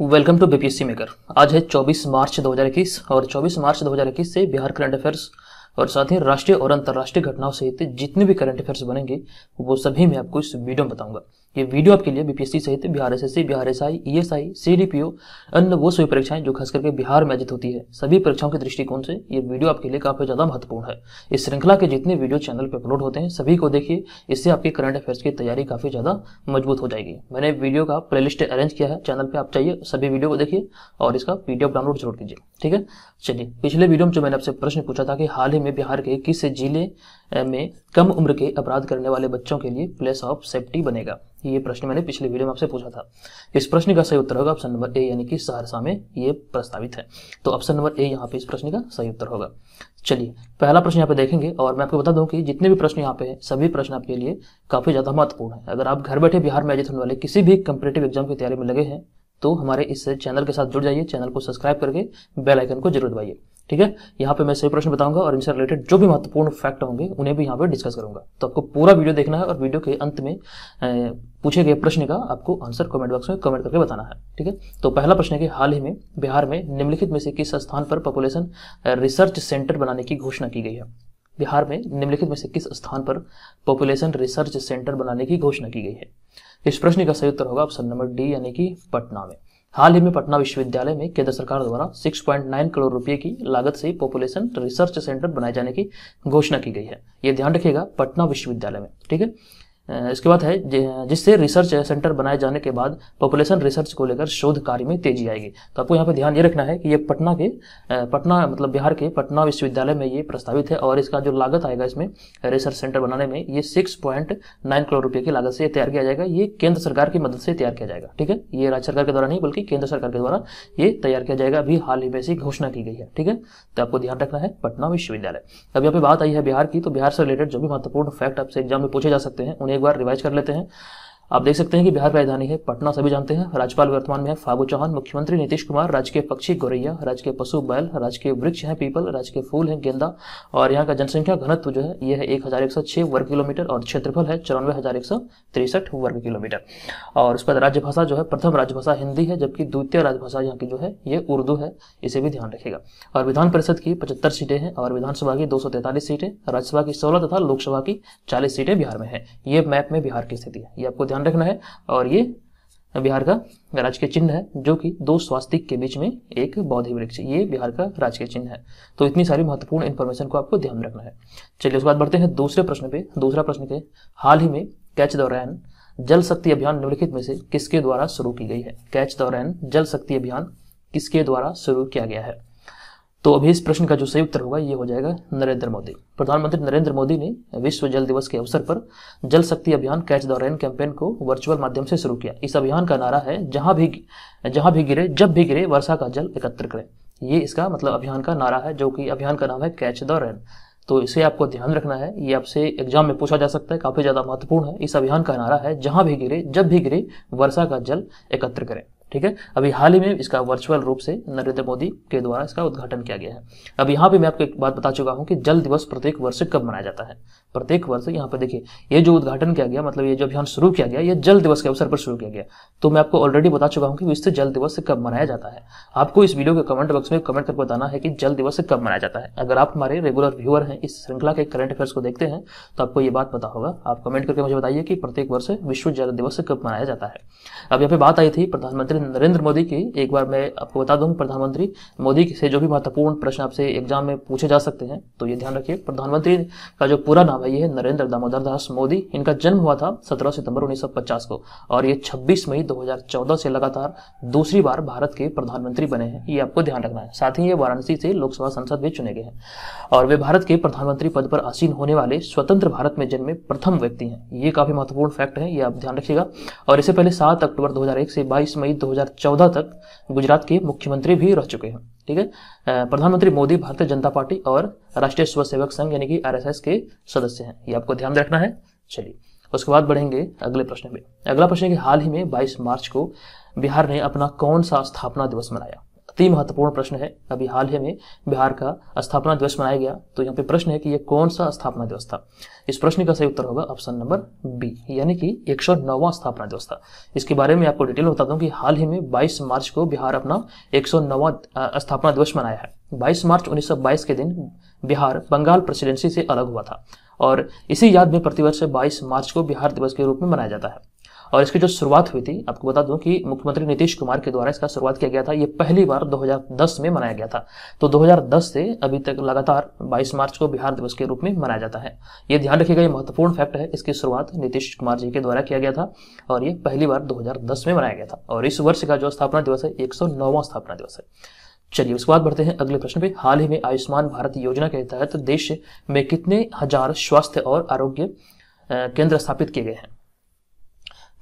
welcome to BPSC maker आज है 24 मार्च 2021 और 24 मार्च 2021 से बिहार करंट अफेयर्स और साथ ही राष्ट्रीय और अंतर्राष्ट्रीय घटनाओं सहित जितने भी करंट अफेयर्स बनेंगे वो सभी मैं आपको इस वीडियो में बताऊंगा ये वीडियो आपके लिए बीपीएससी सहित Bihar S S C Bihar S I E S I C D P O अन्य वो सभी परीक्षाएं जो खास करके बिहार में आयोजित होती है सभी परीक्षाओं के दृष्टिकोण से ये वीडियो आपके लिए काफी ज्यादा महत्वपूर्ण है इस श्रृंखला के जितने वीडियो चैनल पर अपलोड होते हैं सभी को देखिए इससे आपके करंट अफेयर्स की तैयारी काफी ज्यादा मजबूत हो जाएगी मैंने वीडियो का लिस्ट अरेंज किया है चैनल पर आप चाहिए सभी वीडियो को देखिए और इसका पीडीएफ डाउनलोड जरूर कीजिए ठीक है चलिए पिछले वीडियो में जो मैंने आपसे प्रश्न पूछा था कि हाल ही में बिहार के किस जिले में कम उम्र के अपराध करने वाले बच्चों के लिए प्लेस ऑफ सेफ्टी बनेगा ये प्रश्न मैंने पिछले वीडियो में आपसे पूछा था इस प्रश्न का सही उत्तर होगा ऑप्शन नंबर ए यानी कि सहरसा में ये प्रस्तावित है तो ऑप्शन नंबर ए यहाँ पे इस प्रश्न का सही उत्तर होगा चलिए पहला प्रश्न यहाँ पे देखेंगे और मैं आपको बता दूं कि जितने भी प्रश्न यहाँ पे हैं सभी प्रश्न आपके लिए काफी ज्यादा महत्वपूर्ण है अगर आप घर बैठे बिहार में आयोजित होने वाले किसी भी कम्पिटेटिव एग्जाम की तैयारी में लगे हैं तो हमारे इस चैनल के साथ जुड़ जाइए चैनल को सब्सक्राइब करके बेलाइकन को जरूर दबाइए ठीक है यहाँ पे मैं सभी प्रश्न बताऊंगा और इनसे रिलेटेड जो भी महत्वपूर्ण फैक्ट होंगे उन्हें भी यहाँ पे डिस्कस करूंगा तो आपको पूरा वीडियो देखना है और वीडियो के अंत में पूछे गए प्रश्न का आपको आंसर कमेंट बॉक्स में कमेंट करके बताना है ठीक है तो पहला प्रश्न है कि हाल ही में बिहार में निम्नलिखित में से किस स्थान पर पॉपुलेशन रिसर्च सेंटर बनाने की घोषणा की गई है बिहार में निम्नलिखित में से किस स्थान पर पॉपुलेशन रिसर्च सेंटर बनाने की घोषणा की गई है इस प्रश्न का सही उत्तर होगा ऑप्शन नंबर डी यानी कि पटना में हाल ही में पटना विश्वविद्यालय में केंद्र सरकार द्वारा 6.9 करोड़ रुपए की लागत से पॉपुलेशन रिसर्च सेंटर बनाए जाने की घोषणा की गई है ये ध्यान रखिएगा पटना विश्वविद्यालय में ठीक है इसके बाद है जिससे रिसर्च सेंटर बनाए जाने के बाद पॉपुलेशन रिसर्च को लेकर शोध कार्य में तेजी आएगी तो आपको यहाँ पे ध्यान ये रखना है कि ये पटना के पटना मतलब बिहार के पटना विश्वविद्यालय में ये प्रस्तावित है और इसका जो लागत आएगा इसमें रिसर्च सेंटर बनाने में ये सिक्स पॉइंट नाइन करोड़ रुपये की लागत से तैयार किया जाएगा ये केंद्र सरकार की मदद से तैयार किया जाएगा ठीक है ये राज्य सरकार के द्वारा नहीं बल्कि केंद्र सरकार के द्वारा ये तैयार किया जाएगा अभी हाल ही में इसकी घोषणा की गई है ठीक है तो आपको ध्यान रखना है पटना विश्वविद्यालय अब यहाँ पे बात आई है बिहार की तो बिहार से रिलेटेड जो भी महत्वपूर्ण फैक्ट आपसे एग्जाम में पूछे जा सकते हैं उन्हें एक बार रिवाइज कर लेते हैं आप देख सकते हैं कि बिहार राजधानी है पटना सभी जानते हैं राज्यपाल वर्तमान में है फागू चौहान मुख्यमंत्री नीतीश कुमार राज्य के पक्षी गोरैया राज्य के पशु बैल राज्य के वृक्ष हैं पीपल राज्य के फूल हैं गेंदा और यहाँ का जनसंख्या घनत्व जो है यह है एक हजार एक सौ छह वर्ग किलोमीटर और क्षेत्रफल है चौरानवे हजार एक सौ तिरसठ वर्ग किलोमीटर और उसके बाद राजभाषा जो है प्रथम राजभाषा हिंदी है जबकि द्वितीय राजभाषा यहाँ की जो है ये उर्दू है इसे भी ध्यान रखेगा और विधान परिषद की पचहत्तर सीटें हैं और विधानसभा की दो सौ तैतालीस सीटें राज्यसभा की सोलह तथा लोकसभा की चालीस सीटें बिहार में है ये मैप में बिहार की स्थिति है ये आपको ध्यान ध्यान रखना है और ये बिहार का राजकीय चिन्ह है जो कि दो स्वास्तिक के बीच में एक बौद्ध वृक्ष ये बिहार का राजकीय चिन्ह है तो इतनी सारी महत्वपूर्ण इन्फॉर्मेशन को आपको ध्यान रखना है चलिए उसके बाद बढ़ते हैं दूसरे प्रश्न पे दूसरा प्रश्न के हाल ही में कैच दौरान जल शक्ति अभियान निम्नलिखित में से किसके द्वारा शुरू की गई है कैच दौरान जल शक्ति अभियान किसके द्वारा शुरू किया गया है तो अभी इस प्रश्न का जो सही उत्तर होगा ये हो जाएगा नरेंद्र मोदी प्रधानमंत्री नरेंद्र मोदी ने विश्व जल दिवस के अवसर पर Jal Shakti Abhiyan catch the rain campaign को वर्चुअल माध्यम से शुरू किया इस अभियान का नारा है जहां भी जहां भी गिरे जब भी गिरे वर्षा का जल एकत्र करें ये इसका मतलब अभियान का नारा है जो कि अभियान का नाम है कैच द रेन तो इसे आपको ध्यान रखना है ये आपसे एग्जाम में पूछा जा सकता है काफी ज्यादा महत्वपूर्ण है इस अभियान का नारा है जहां भी गिरे जब भी गिरे वर्षा का जल एकत्र करें ठीक है अभी हाल ही में इसका वर्चुअल रूप से नरेंद्र मोदी के द्वारा इसका उद्घाटन किया गया है अब यहाँ पे मैं आपको एक बात बता चुका हूँ कि जल दिवस प्रत्येक वर्ष कब मनाया जाता है प्रत्येक वर्ष यहाँ पे देखिए ये जो उद्घाटन किया गया मतलब ये जो अभियान शुरू किया गया ये जल दिवस के अवसर पर शुरू किया गया तो मैं आपको ऑलरेडी बता चुका हूँ कि विश्व जल दिवस कब मनाया जाता है आपको इस वीडियो के कमेंट बॉक्स में कमेंट करके बताना है कि जल दिवस कब मनाया जाता है अगर आप हमारे रेगुलर व्यूअर हैं इस श्रृंखला के करंट अफेयर्स को देखते हैं तो आपको ये बात पता होगा आप कमेंट करके मुझे बताइए कि प्रत्येक वर्ष विश्व जल दिवस कब मनाया जाता है अब यहाँ पे बात आई थी प्रधानमंत्री प्रधानमंत्री नरेंद्र मोदी की एक बार मैं आपको बता दूं प्रधानमंत्री मोदी से जो भी महत्वपूर्ण प्रश्न आपसे एग्जाम में पूछे जा सकते हैं तो ये ध्यान रखिए प्रधानमंत्री का जो पूरा नाम है ये है नरेंद्र दामोदर दास मोदी इनका जन्म हुआ था 17 सितंबर 1950 को और ये 26 मई 2014 से लगातार दूसरी बार भारत के प्रधानमंत्री बने हैं ये आपको ध्यान रखना है साथ ही ये वाराणसी से लोकसभा सांसद भी चुने गए हैं और वे भारत के प्रधानमंत्री पद पर आसीन होने वाले स्वतंत्र भारत में जन्मे प्रथम व्यक्ति हैं ये काफी महत्वपूर्ण फैक्ट है ये आप ध्यान रखिएगा और इससे पहले सात अक्टूबर दो से बाईस मई दो 2014 तक गुजरात के मुख्यमंत्री भी रह चुके हैं ठीक है प्रधानमंत्री मोदी भारतीय जनता पार्टी और राष्ट्रीय स्वयं संघ यानी कि आर के सदस्य हैं ये आपको ध्यान रखना है चलिए उसके बाद बढ़ेंगे अगले प्रश्न में अगला प्रश्न है कि हाल ही में 22 मार्च को बिहार ने अपना कौन सा स्थापना दिवस मनाया अति महत्वपूर्ण प्रश्न है अभी हाल ही में बिहार का स्थापना दिवस मनाया गया तो यहाँ पे प्रश्न है कि ये कौन सा स्थापना दिवस था इस प्रश्न का सही उत्तर होगा ऑप्शन नंबर बी यानी कि एक स्थापना दिवस था इसके बारे में आपको डिटेल बता दूं कि हाल ही में बाईस मार्च को बिहार अपना एक स्थापना दिवस मनाया है बाईस मार्च उन्नीस के दिन बिहार बंगाल प्रेसिडेंसी से अलग हुआ था और इसी याद में प्रतिवर्ष बाईस मार्च को बिहार दिवस के रूप में मनाया जाता है और इसकी जो शुरुआत हुई थी आपको बता दूं कि मुख्यमंत्री नीतीश कुमार के द्वारा इसका शुरुआत किया गया था ये पहली बार 2010 में मनाया गया था तो 2010 से अभी तक लगातार 22 मार्च को बिहार दिवस के रूप में मनाया जाता है ये ध्यान रखिएगा ये महत्वपूर्ण फैक्ट है इसकी शुरुआत नीतीश कुमार जी के द्वारा किया गया था और ये पहली बार दो में मनाया गया था और इस वर्ष का जो स्थापना दिवस है एक स्थापना दिवस है चलिए उसके बाद बढ़ते हैं अगले प्रश्न पे हाल ही में आयुष्मान भारत योजना के तहत देश में कितने हजार स्वास्थ्य और आरोग्य केंद्र स्थापित किए गए हैं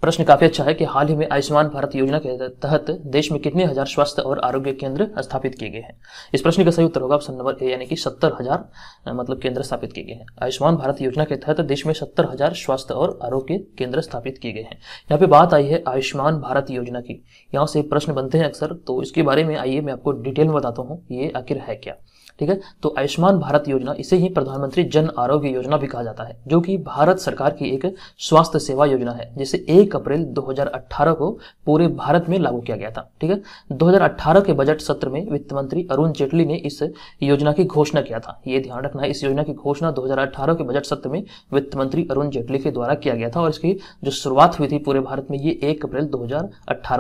प्रश्न काफी अच्छा है कि हाल ही में आयुष्मान भारत योजना के तहत देश में कितने हजार स्वास्थ्य और आरोग्य केंद्र स्थापित किए गए हैं इस प्रश्न का सही उत्तर होगा ऑप्शन नंबर ए यानी कि सत्तर हजार मतलब केंद्र स्थापित किए गए हैं आयुष्मान भारत योजना के तहत देश में सत्तर हजार स्वास्थ्य और आरोग्य केंद्र स्थापित किए गए हैं यहाँ पे बात आई है आयुष्मान भारत योजना की यहाँ से प्रश्न बनते हैं अक्सर तो इसके बारे में आइए मैं आपको डिटेल में बताता हूँ ये आखिर है क्या ठीक है तो आयुष्मान भारत योजना इसे ही प्रधानमंत्री जन आरोग्य योजना भी कहा जाता है जो कि भारत सरकार की एक स्वास्थ्य सेवा योजना है जिसे 1 अप्रैल 2018 को पूरे भारत में लागू किया गया था ठीक है 2018 के बजट सत्र में वित्त मंत्री अरुण जेटली ने इस योजना की घोषणा किया था ये ध्यान रखना है इस योजना की घोषणा दो के बजट सत्र में वित्त मंत्री अरुण जेटली के द्वारा किया गया था और इसकी जो शुरुआत हुई थी पूरे भारत में ये एक अप्रैल दो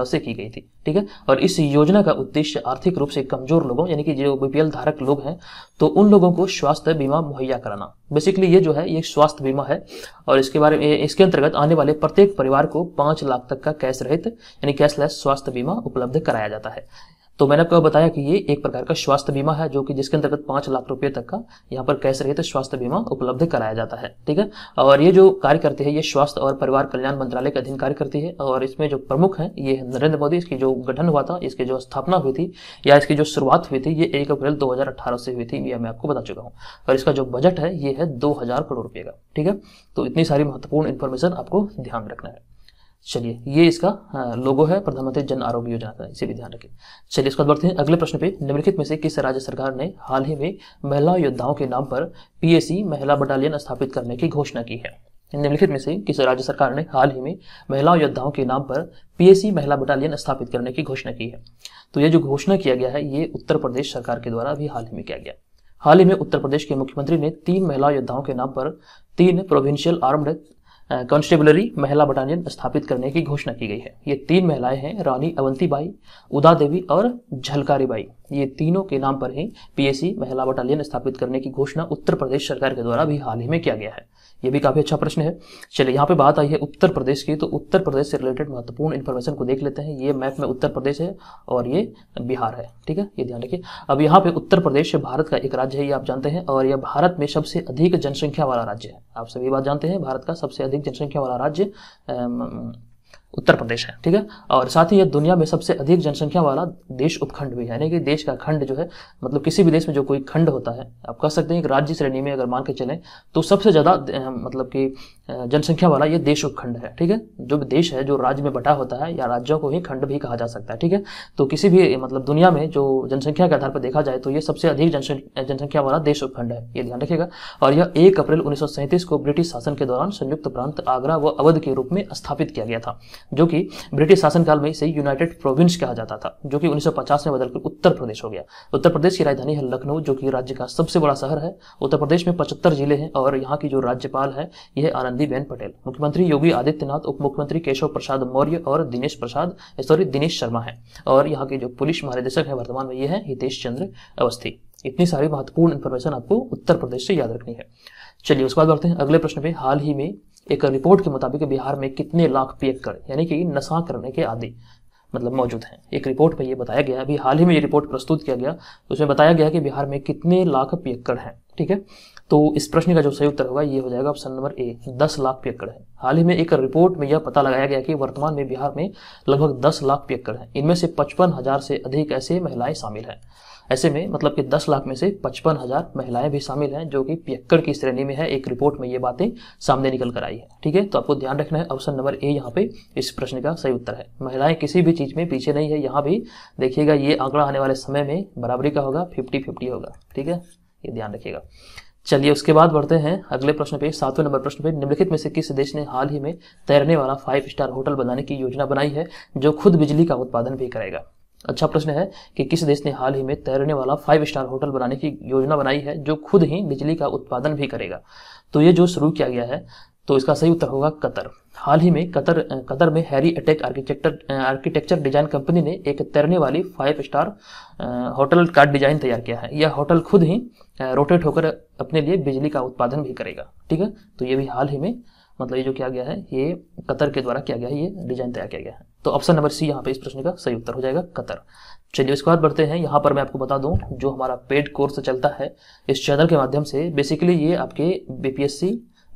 से की गई थी ठीक है और इस योजना का उद्देश्य आर्थिक रूप से कमजोर लोगों यानी कि जो बीपीएल धारक लोग हैं तो उन लोगों को स्वास्थ्य बीमा मुहैया कराना बेसिकली ये जो है ये स्वास्थ्य बीमा है और इसके बारे में इसके अंतर्गत आने वाले प्रत्येक परिवार को पांच लाख तक का कैश रहित यानी कैशलेस स्वास्थ्य बीमा उपलब्ध कराया जाता है तो मैंने आपको बताया कि ये एक प्रकार का स्वास्थ्य बीमा है जो कि जिसके अंतर्गत पांच लाख रुपए तक का यहाँ पर कैश रहित स्वास्थ्य बीमा उपलब्ध कराया जाता है ठीक है और ये जो कार्य करती है ये स्वास्थ्य और परिवार कल्याण मंत्रालय के अधीन कार्य करती है और इसमें जो प्रमुख है ये नरेंद्र मोदी इसकी जो गठन हुआ था इसकी जो स्थापना हुई थी या इसकी जो शुरुआत हुई थी ये एक अप्रैल दो से हुई थी यह मैं आपको बता चुका हूँ और इसका जो बजट है ये है दो करोड़ रुपए का ठीक है तो इतनी सारी महत्वपूर्ण इन्फॉर्मेशन आपको ध्यान रखना है चलिए ये इसका लोगो है प्रधानमंत्री जन आरोग्य योजना का इसे भी ध्यान रखें चलिए इसके बाद बढ़ते हैं अगले प्रश्न पे निम्नलिखित में से किस राज्य सरकार ने हाल ही में महिला योद्धाओं के नाम पर पीएसी महिला बटालियन स्थापित करने की घोषणा की है निम्नलिखित में से किस राज्य सरकार ने हाल ही में महिला योद्धाओं के नाम पर पीएसी महिला बटालियन स्थापित करने की घोषणा की है तो ये जो घोषणा किया गया है ये उत्तर प्रदेश सरकार के द्वारा भी हाल ही में किया गया हाल ही में उत्तर प्रदेश के मुख्यमंत्री ने तीन महिला योद्धाओं के नाम पर तीन प्रोविंशियल आर्म्ड कॉन्स्टेबलरी महिला बटालियन स्थापित करने की घोषणा की गई है ये तीन महिलाएं हैं रानी अवंतीबाई उदा देवी और झलकारीबाई ये तीनों के नाम पर ही पीएसी महिला बटालियन स्थापित करने की घोषणा उत्तर प्रदेश सरकार के द्वारा भी हाल ही में किया गया है ये भी काफ़ी अच्छा प्रश्न है चलिए यहाँ पे बात आई है उत्तर प्रदेश की तो उत्तर प्रदेश से रिलेटेड महत्वपूर्ण इन्फॉर्मेशन को देख लेते हैं ये मैप में उत्तर प्रदेश है और ये बिहार है ठीक है ये ध्यान रखिए अब यहाँ पे उत्तर प्रदेश भारत का एक राज्य है ये आप जानते हैं और यह भारत में सबसे अधिक जनसंख्या वाला राज्य है आप सभी बात जानते हैं भारत का सबसे अधिक जनसंख्या वाला राज्य उत्तर प्रदेश है ठीक है और साथ ही यह दुनिया में सबसे अधिक जनसंख्या वाला देश उपखंड भी है यानी कि देश का खंड जो है मतलब किसी भी देश में जो कोई खंड होता है आप कह सकते हैं कि राज्य श्रेणी में अगर मान के चलें तो सबसे ज़्यादा मतलब कि जनसंख्या वाला यह देश उपखंड है ठीक है जो देश है जो राज्य में बटा होता है या राज्यों को ही खंड भी कहा जा सकता है ठीक है तो किसी भी मतलब दुनिया में जो जनसंख्या के आधार पर देखा जाए तो यह सबसे अधिक जनसंख्या वाला देश उपखंड है ये ध्यान रखिएगा और यह एक अप्रैल उन्नीस को ब्रिटिश शासन के दौरान संयुक्त प्रांत आगरा व अवध के रूप में स्थापित किया गया था जो कि ब्रिटिश शासनकाल में इसे यूनाइटेड प्रोविंस कहा जाता था जो कि 1950 में बदलकर उत्तर प्रदेश हो गया उत्तर प्रदेश की राजधानी है लखनऊ जो कि राज्य का सबसे बड़ा शहर है उत्तर प्रदेश में पचहत्तर जिले हैं और यहाँ की जो राज्यपाल है यह आनंदीबेन पटेल मुख्यमंत्री योगी आदित्यनाथ उप मुख्यमंत्री केशव प्रसाद मौर्य और दिनेश प्रसाद सॉरी दिनेश शर्मा है और यहाँ के जो पुलिस महानिदेशक है वर्तमान में ये है हितेश चंद्र अवस्थी इतनी सारी महत्वपूर्ण इन्फॉर्मेशन आपको उत्तर प्रदेश से याद रखनी है चलिए उसके बाद बढ़ते हैं अगले प्रश्न पे हाल ही में एक रिपोर्ट के मुताबिक बिहार में कितने लाख पियक्कड़ यानी कि नशा करने के आदि मतलब मौजूद हैं एक रिपोर्ट में ये बताया गया अभी हाल ही में ये रिपोर्ट प्रस्तुत किया गया तो उसमें बताया गया कि बिहार में कितने लाख पियक्कड़ हैं ठीक है तो इस प्रश्न का जो सही उत्तर होगा ये हो जाएगा ऑप्शन नंबर ए दस लाख पियक्कड़ है हाल ही में एक रिपोर्ट में यह पता लगाया गया कि वर्तमान में बिहार में लगभग दस लाख पियक्कड़ है इनमें से पचपन हजार से अधिक ऐसे महिलाएं शामिल हैं ऐसे में मतलब कि 10 लाख में से पचपन हजार महिलाएं भी शामिल हैं जो कि पियक्कड़ की श्रेणी में है एक रिपोर्ट में ये बातें सामने निकल कर आई है ठीक है तो आपको ध्यान रखना है ऑप्शन नंबर ए यहाँ पे इस प्रश्न का सही उत्तर है महिलाएं किसी भी चीज में पीछे नहीं है यहाँ भी देखिएगा ये आंकड़ा आने वाले समय में बराबरी का होगा फिफ्टी फिफ्टी होगा ठीक है ये ध्यान रखिएगा चलिए उसके बाद बढ़ते हैं अगले प्रश्न पे सातवें नंबर प्रश्न पे निम्नलिखित में से किस देश ने हाल ही में तैरने वाला फाइव स्टार होटल बनाने की योजना बनाई है जो खुद बिजली का उत्पादन भी करेगा अच्छा प्रश्न है कि किस देश ने हाल ही में तैरने वाला फाइव स्टार होटल बनाने की योजना बनाई है जो खुद ही बिजली का उत्पादन भी करेगा तो ये जो शुरू किया गया है तो इसका सही उत्तर होगा कतर हाल ही में कतर कतर में Hayri Atak architecture architecture design company ने एक तैरने वाली फाइव स्टार होटल का डिजाइन तैयार किया है यह होटल खुद ही रोटेट होकर अपने लिए बिजली का उत्पादन भी करेगा ठीक है तो ये भी हाल ही में मतलब ये जो किया गया है ये कतर के द्वारा किया गया है ये डिजाइन तैयार किया गया है तो ऑप्शन नंबर सी यहाँ पे इस प्रश्न का सही उत्तर हो जाएगा कतर चलिए इसके बाद बढ़ते हैं यहाँ पर मैं आपको बता दूं जो हमारा पेड कोर्स चलता है इस चैनल के माध्यम से बेसिकली ये आपके बीपीएससी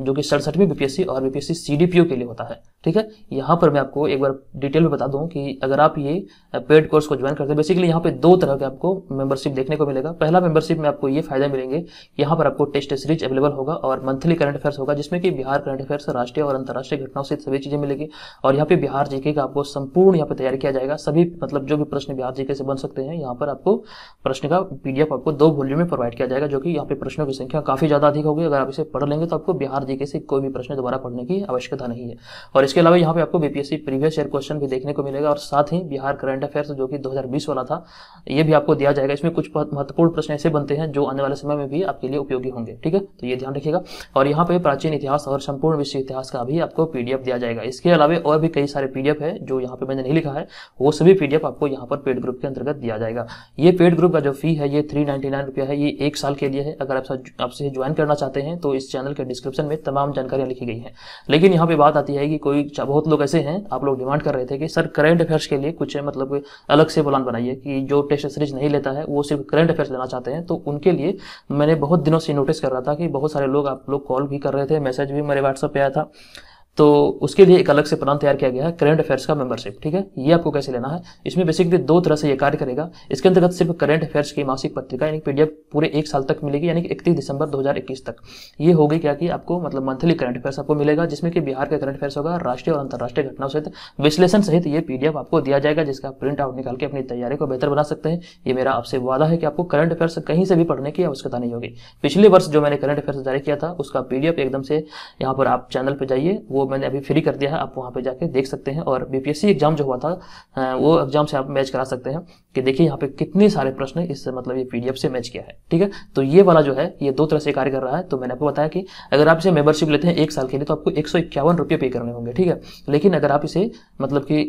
जो कि सड़सठवीं बीपीएससी और बीपीएससी सीडीपीओ के लिए होता है ठीक है यहाँ पर मैं आपको एक बार डिटेल में बता दूँ कि अगर आप ये पेड कोर्स को ज्वाइन करते हैं बेसिकली यहाँ पे दो तरह के आपको मेंबरशिप देखने को मिलेगा पहला मेंबरशिप में आपको ये फायदा मिलेंगे यहाँ पर आपको टेस्ट सीरीज अवेलेबल होगा और मंथली करंट अफेयर्स होगा जिसमें कि बिहार करंट अफेयर्स राष्ट्रीय और अंतर्राष्ट्रीय घटनाओं से सभी चीज़ें मिलेगी और यहाँ पे बिहार जीके का आपको संपूर्ण यहाँ पे तैयार किया जाएगा सभी मतलब जो भी प्रश्न बिहार जीके से बन सकते हैं यहाँ पर आपको प्रश्न का पीडीएफ आपको दो वॉल्यूम में प्रोवाइड किया जाएगा जो कि यहाँ पे प्रश्नों की संख्या काफ़ी ज़्यादा अधिक होगी अगर आप इसे पढ़ लेंगे तो आपको बिहार हर तरीके से कोई भी प्रश्न दोबारा पढ़ने की आवश्यकता नहीं है और इसके अलावा यहाँ पे आपको बीपीएससी प्रीवियस ईयर क्वेश्चन भी देखने को मिलेगा और साथ ही बिहार करंट अफेयर्स जो कि 2020 वाला था ये भी आपको दिया जाएगा इसमें कुछ महत्वपूर्ण प्रश्न ऐसे बनते हैं जो आने वाले समय में भी आपके लिए उपयोगी होंगे ठीक है तो ये ध्यान रखिएगा और यहाँ पे प्राचीन इतिहास और संपूर्ण विश्व इतिहास का भी आपको पीडीएफ दिया जाएगा इसके अलावा और भी कई सारे पीडीएफ है जो यहाँ पे मैंने नहीं लिखा है वो सभी पीडीएफ आपको यहाँ पर पेड ग्रुप के अंतर्गत दिया जाएगा ये पेड ग्रुप का जो फी है ये थ्री रुपया है ये एक साल के लिए है अगर आपसे ज्वाइन करना चाहते हैं तो इस चैनल के डिस्क्रिप्शन में में तमाम जानकारियां लिखी गई हैं लेकिन यहाँ पे बात आती है कि कोई बहुत लोग ऐसे हैं आप लोग डिमांड कर रहे थे कि सर करंट अफेयर्स के लिए कुछ मतलब अलग से प्लान बनाइए कि जो टेस्ट सीरीज नहीं लेता है वो सिर्फ करंट अफेयर्स लेना चाहते हैं तो उनके लिए मैंने बहुत दिनों से नोटिस कर रहा था कि बहुत सारे लोग आप लोग कॉल भी कर रहे थे मैसेज भी मेरे व्हाट्सअप पर आया था तो उसके लिए एक अलग से प्लान तैयार किया गया है करंट अफेयर्स का मेंबरशिप ठीक है ये आपको कैसे लेना है इसमें बेसिकली दो तरह से ये कार्य करेगा इसके अंतर्गत सिर्फ करंट अफेयर्स की मासिक पत्रिका यानी पीडीएफ पूरे एक साल तक मिलेगी यानी कि इकतीस दिसंबर 2021 तक ये होगी क्या कि आपको मतलब मंथली करंट अफेयर्स आपको मिलेगा जिसमें कि बिहार का करंट अफेयर्स होगा राष्ट्रीय और अंतर्राष्ट्रीय घटनाओं सहित विश्लेषण सहित ये पीडीएफ आपको दिया जाएगा जिसका प्रिंट आउट निकाल के अपनी तैयारी को बेहतर बना सकते हैं ये मेरा आपसे वादा है कि आपको करंट अफेयर्स कहीं से भी पढ़ने की आवश्यकता नहीं होगी पिछले वर्ष जो मैंने करंट अफेयर्स जारी किया था उसका पीडीएफ एकदम से यहाँ पर आप चैनल पर जाइए वो मैंने अभी फ्री कर दिया है आप वहाँ पे जाके देख सकते हैं और बीपीएससी एग्जाम जो हुआ था वो एग्जाम से आप मैच करा सकते हैं कि देखिए यहाँ पे कितने सारे प्रश्न इस मतलब ये पीडीएफ से मैच किया है ठीक है तो ये वाला जो है ये दो तरह से कार्य कर रहा है तो मैंने आपको बताया कि अगर आप इसे मेंबरशिप लेते हैं एक साल के लिए तो आपको एक सौ पे करने होंगे ठीक है लेकिन अगर आप इसे मतलब कि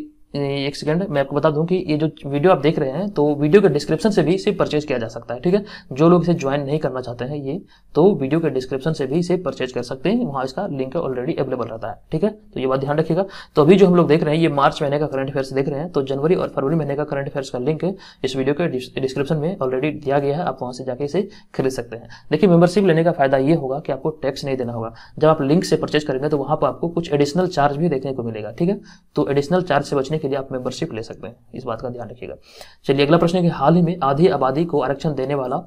एक सेकंड मैं आपको बता दूं कि ये जो वीडियो आप देख रहे हैं तो वीडियो के डिस्क्रिप्शन से भी इसे परचेज किया जा सकता है ठीक है जो लोग इसे ज्वाइन नहीं करना चाहते हैं ये तो वीडियो के डिस्क्रिप्शन से भी इसे परचेज कर सकते हैं वहाँ इसका लिंक ऑलरेडी अवेलेबल रहता है ठीक है तो ये बात ध्यान रखिएगा तो अभी जो हम लोग देख रहे हैं ये मार्च महीने का करंट अफेयर्स देख रहे हैं तो जनवरी और फरवरी महीने का करंट अफेयर्स का लिंक इस वीडियो के डिस्क्रिप्शन में ऑलरेडी दिया गया है आप वहाँ से जाके इसे खरीद सकते हैं देखिए मेंबरशिप लेने का फायदा ये होगा कि आपको टैक्स नहीं देना होगा जब आप लिंक से परचेज करेंगे तो वहाँ पर आपको कुछ एडिशनल चार्ज भी देखने को मिलेगा ठीक है तो एडिशनल चार्ज से बचने के के लिए आप मेंबरशिप ले सकते हैं इस बात का ध्यान रखिएगा चलिए अगला प्रश्न है कि हाल ही में आधी आबादी को आरक्षण देने वाला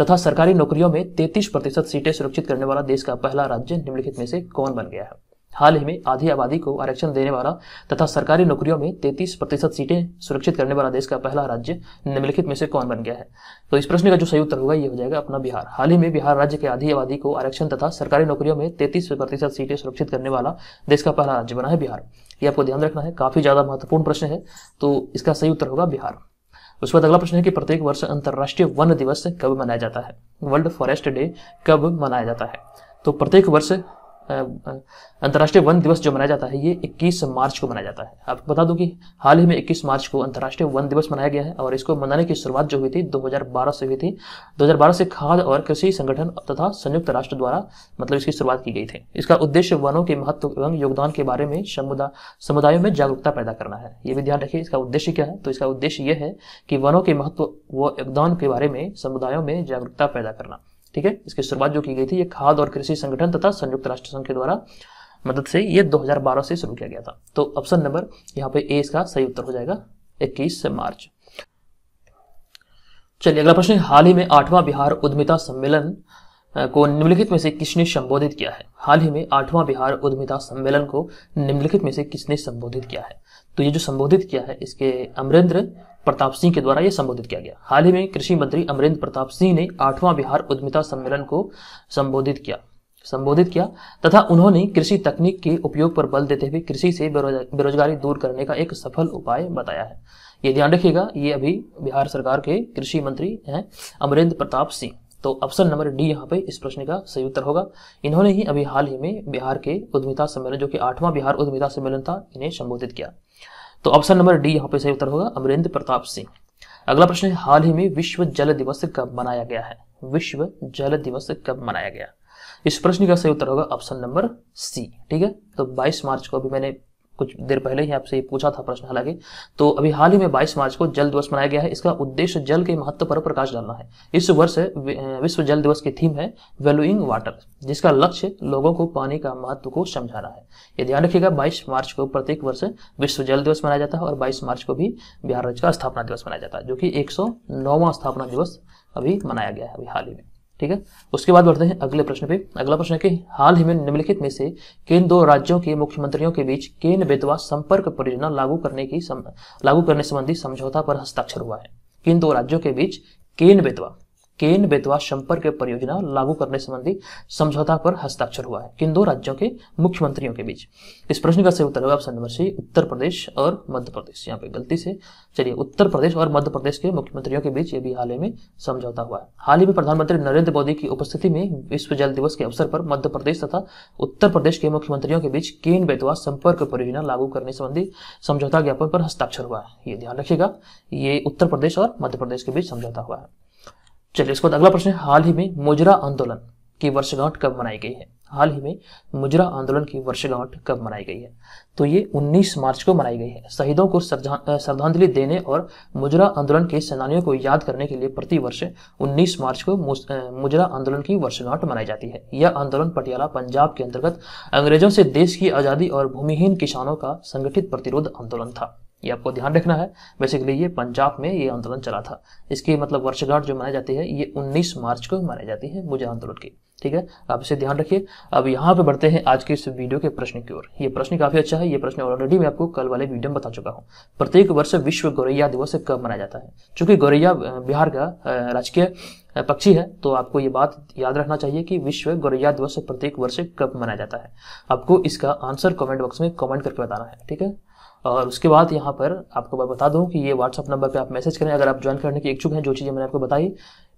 तथा सरकारी नौकरियों में तैतीस प्रतिशत सीटें सुरक्षित करने वाला देश का पहला राज्य निम्नलिखित में से कौन बन गया है हाल ही में आधी आबादी को आरक्षण देने वाला तथा सरकारी नौकरियों में 33 प्रतिशत सीटें सुरक्षित करने वाला देश का पहला राज्य निम्नलिखित में से कौन बन गया है तो इस प्रश्न का जो सही उत्तर होगा ये हो जाएगा अपना बिहार हाल ही में बिहार राज्य के आधी आबादी को आरक्षण तथा सरकारी नौकरियों में तैतीस प्रतिशत सीटें सुरक्षित करने वाला देश का पहला राज्य बना है बिहार ये आपको ध्यान रखना है काफ़ी ज़्यादा महत्वपूर्ण प्रश्न है तो इसका सही उत्तर होगा बिहार उसके बाद अगला प्रश्न है कि प्रत्येक वर्ष अंतर्राष्ट्रीय वन दिवस कब मनाया जाता है वर्ल्ड फॉरेस्ट डे कब मनाया जाता है तो प्रत्येक वर्ष अंतर्राष्ट्रीय वन दिवस जो मनाया जाता है ये 21 मार्च को मनाया जाता है आपको बता दूं कि हाल ही में 21 मार्च को अंतर्राष्ट्रीय वन दिवस मनाया गया है और इसको मनाने की शुरुआत जो हुई थी 2012 से हुई थी 2012 से खाद्य और कृषि संगठन तथा संयुक्त राष्ट्र द्वारा मतलब इसकी शुरुआत की गई थी इसका उद्देश्य वनों के महत्व एवं योगदान के बारे में समुदायों में जागरूकता पैदा करना है ये भी ध्यान रखिए इसका उद्देश्य क्या है तो इसका उद्देश्य यह है कि वनों के महत्व व योगदान के बारे में समुदायों में जागरूकता पैदा करना ठीक है इसकी शुरुआत जो की गई थी ये खाद और कृषि संगठन तथा संयुक्त राष्ट्र संघ के द्वारा मदद से ये 2012 से शुरू किया गया था तो ऑप्शन नंबर यहाँ पे ए इसका सही उत्तर हो जाएगा 21 मार्च चलिए अगला प्रश्न हाल ही में आठवां बिहार उद्यमिता सम्मेलन को निम्नलिखित में से किसने संबोधित किया है हाल ही में आठवां बिहार उद्यमिता सम्मेलन को निम्नलिखित में से किसने संबोधित किया है तो ये जो संबोधित किया है इसके अमरेंद्र प्रताप सिंह के द्वारा यह संबोधित किया गया हाल ही में कृषि मंत्री अमरेंद्र प्रताप सिंह ने आठवां बिहार उद्यमिता सम्मेलन को संबोधित किया संबोधित किया तथा उन्होंने कृषि तकनीक के उपयोग पर बल देते हुए कृषि से बेरोजगारी दूर करने का एक सफल उपाय बताया है ये ध्यान रखिएगा ये अभी बिहार सरकार के कृषि मंत्री हैं अमरेंद्र प्रताप सिंह तो ऑप्शन नंबर डी यहाँ पे इस प्रश्न का सही उत्तर होगा इन्होंने ही अभी हाल ही में बिहार के उद्यमिता सम्मेलन जो कि आठवां बिहार उद्यमिता सम्मेलन था इन्हें संबोधित किया तो ऑप्शन नंबर डी यहाँ पे सही उत्तर होगा अमरेंद्र प्रताप सिंह अगला प्रश्न है हाल ही में विश्व जल दिवस कब मनाया गया है विश्व जल दिवस कब मनाया गया इस प्रश्न का सही उत्तर होगा ऑप्शन नंबर सी ठीक है तो 22 मार्च को अभी मैंने कुछ देर पहले ही आपसे पूछा था प्रश्न हालांकि तो अभी हाल ही में 22 मार्च को जल दिवस मनाया गया है इसका उद्देश्य जल के महत्व पर प्रकाश डालना है इस वर्ष विश्व जल दिवस की थीम है वैल्यूइंग वाटर जिसका लक्ष्य लोगों को पानी का महत्व को समझाना है ये ध्यान रखिएगा बाईस मार्च को प्रत्येक वर्ष विश्व जल दिवस मनाया जाता है और बाईस मार्च को भी बिहार राज्य का स्थापना दिवस मनाया जाता है जो की एक स्थापना दिवस अभी मनाया गया है अभी हाल ही में ठीक है उसके बाद बढ़ते हैं अगले प्रश्न पे अगला प्रश्न है कि हाल ही में निम्नलिखित में से किन दो राज्यों के मुख्यमंत्रियों के बीच केन बेतवा संपर्क परियोजना लागू करने की सम, लागू करने संबंधी समझौता पर हस्ताक्षर हुआ है किन दो राज्यों के बीच केन बेतवा केन बेतवा संपर्क परियोजना लागू करने संबंधी समझौता पर हस्ताक्षर हुआ है किन दो राज्यों के मुख्यमंत्रियों के बीच इस प्रश्न का सही उत्तर होगा ऑप्शन नंबर सी उत्तर प्रदेश और मध्य प्रदेश यहाँ पे गलती से चलिए उत्तर प्रदेश और मध्य प्रदेश के मुख्यमंत्रियों के बीच ये भी हाल ही में समझौता हुआ है हाल ही में प्रधानमंत्री नरेंद्र मोदी की उपस्थिति में विश्व जल दिवस के अवसर पर मध्य प्रदेश तथा उत्तर प्रदेश के मुख्यमंत्रियों के बीच केन बेतवा संपर्क परियोजना लागू करने संबंधी समझौता ज्ञापन पर हस्ताक्षर हुआ है ये ध्यान रखिएगा ये उत्तर प्रदेश और मध्य प्रदेश के बीच समझौता हुआ है चलिए इसके बाद अगला प्रश्न है हाल ही में मुजरा आंदोलन की वर्षगांठ कब मनाई गई है हाल ही में मुजरा आंदोलन की वर्षगांठ कब मनाई गई है तो ये 19 मार्च को मनाई गई है शहीदों को श्रद्धांजलि देने और मुजरा आंदोलन के सेनानियों को याद करने के लिए प्रति वर्ष उन्नीस मार्च को मुजरा आंदोलन की वर्षगांठ मनाई जाती है यह आंदोलन पटियाला पंजाब के अंतर्गत अंग्रेजों से देश की आज़ादी और भूमिहीन किसानों का संगठित प्रतिरोध आंदोलन था ये आपको ध्यान रखना है बेसिकली ये पंजाब में ये आंदोलन चला था इसकी मतलब वर्षगांठ जो मनाई जाती है ये 19 मार्च को मनाई जाती है मुझे आंदोलन की ठीक है आप इसे ध्यान रखिए अब यहाँ पे बढ़ते हैं आज के इस वीडियो के प्रश्न की ओर ये प्रश्न काफी अच्छा है ये प्रश्न ऑलरेडी मैं आपको कल वाले वीडियो में बता चुका हूँ प्रत्येक वर्ष विश्व गौरैया दिवस कब मनाया जाता है चूंकि गौरैया बिहार का राजकीय पक्षी है तो आपको ये बात याद रखना चाहिए कि विश्व गौरैया दिवस प्रत्येक वर्ष कब मनाया जाता है आपको इसका आंसर कॉमेंट बॉक्स में कॉमेंट करके बताना है ठीक है और उसके बाद यहाँ पर आपको मैं बता दूँ कि ये व्हाट्सअप नंबर पे आप मैसेज करें अगर आप ज्वाइन करने के इच्छुक हैं जो चीज़ें मैंने आपको बताई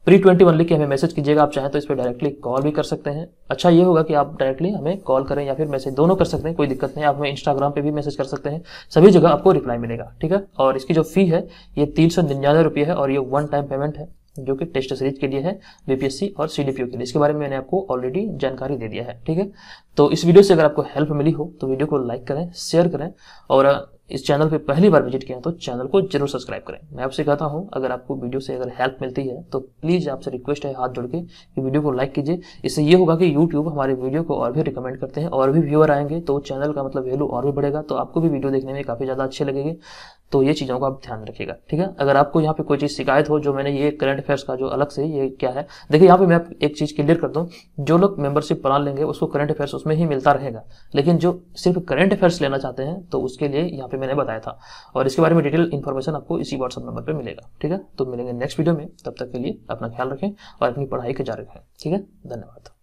प्री ट्वेंटी वन लिख के हमें मैसेज कीजिएगा आप चाहें तो इस पर डायरेक्टली कॉल भी कर सकते हैं अच्छा ये होगा कि आप डायरेक्टली हमें कॉल करें या फिर मैसेज दोनों कर सकते हैं कोई दिक्कत नहीं आप हमें इंस्टाग्राम पे भी मैसेज कर सकते हैं सभी जगह आपको रिप्लाई मिलेगा ठीक है और इसकी जो फी है ये तीन सौ निन्यानवे रुपये है और ये वन टाइम पेमेंट है जो कि टेस्ट सीरीज के लिए है बीपीएससी और सीडीपीओ के लिए इसके बारे में मैंने आपको ऑलरेडी जानकारी दे दिया है ठीक है तो इस वीडियो से अगर आपको हेल्प मिली हो तो वीडियो को लाइक करें शेयर करें और इस चैनल पे पहली बार विजिट किया तो चैनल को जरूर सब्सक्राइब करें मैं आपसे कहता हूं अगर आपको वीडियो से अगर हेल्प मिलती है तो प्लीज़ आपसे रिक्वेस्ट है हाथ जोड़ के कि वीडियो को लाइक कीजिए इससे ये होगा कि यूट्यूब हमारे वीडियो को और भी रिकमेंड करते हैं और भी व्यूअर आएंगे तो चैनल का मतलब वैल्यू और भी बढ़ेगा तो आपको भी वीडियो देखने में काफ़ी ज़्यादा अच्छे लगेगी तो ये चीज़ों का आप ध्यान रखिएगा ठीक है अगर आपको यहाँ पे कोई चीज़ शिकायत हो जो मैंने ये करंट अफेयर्स का जो अलग से ये क्या है देखिए यहाँ पे मैं एक चीज़ क्लियर कर दूँ जो लोग मेंबरशिप प्लान लेंगे उसको करंट अफेयर्स उसमें ही मिलता रहेगा लेकिन जो सिर्फ करंट अफेयर्स लेना चाहते हैं तो उसके लिए यहाँ पे मैंने बताया था और इसके बारे में डिटेल इन्फॉर्मेशन आपको इसी व्हाट्सअप नंबर पर मिलेगा ठीक है तो मिलेंगे नेक्स्ट वीडियो में तब तक के लिए अपना ख्याल रखें और अपनी पढ़ाई के जारी रखें ठीक है धन्यवाद